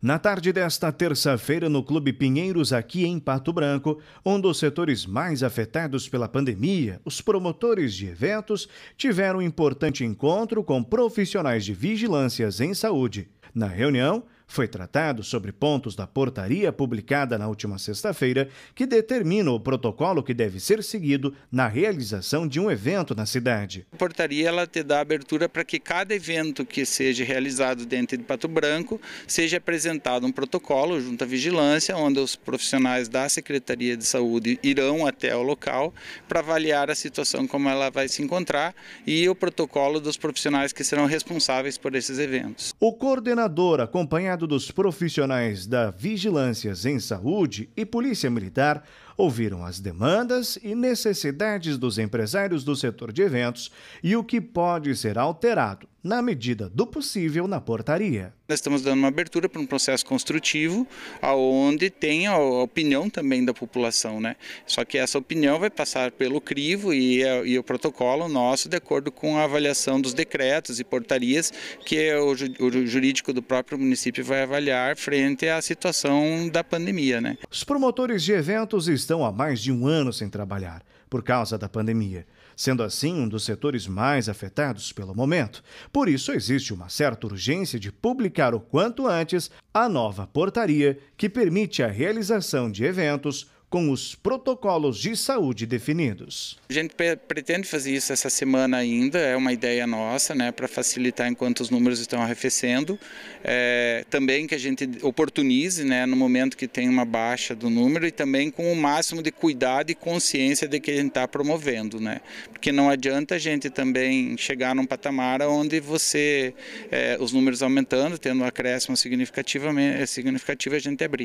Na tarde desta terça-feira, no Clube Pinheiros, aqui em Pato Branco, um dos setores mais afetados pela pandemia, os promotores de eventos tiveram um importante encontro com profissionais de vigilâncias em saúde. Na reunião, foi tratado sobre pontos da portaria publicada na última sexta-feira, que determina o protocolo que deve ser seguido na realização de um evento na cidade. A portaria ela te dá abertura para que cada evento que seja realizado dentro de Pato Branco seja apresentado um protocolo junto à vigilância, onde os profissionais da Secretaria de Saúde irão até o local para avaliar a situação como ela vai se encontrar e o protocolo dos profissionais que serão responsáveis por esses eventos. O coordenador acompanha dos Profissionais da Vigilância em Saúde e Polícia Militar ouviram as demandas e necessidades dos empresários do setor de eventos e o que pode ser alterado, na medida do possível, na portaria. Nós estamos dando uma abertura para um processo construtivo, aonde tem a opinião também da população, né? Só que essa opinião vai passar pelo crivo e, é, e o protocolo nosso, de acordo com a avaliação dos decretos e portarias que o, o jurídico do próprio município vai avaliar frente à situação da pandemia, né? Os promotores de eventos estão estão há mais de um ano sem trabalhar, por causa da pandemia, sendo assim um dos setores mais afetados pelo momento. Por isso, existe uma certa urgência de publicar o quanto antes a nova portaria que permite a realização de eventos com os protocolos de saúde definidos. A gente pretende fazer isso essa semana ainda, é uma ideia nossa, né, para facilitar enquanto os números estão arrefecendo. É, também que a gente oportunize, né, no momento que tem uma baixa do número e também com o máximo de cuidado e consciência de que a gente está promovendo, né, porque não adianta a gente também chegar num patamar onde você, é, os números aumentando, tendo um acréscimo significativamente, significativo, a gente abrir.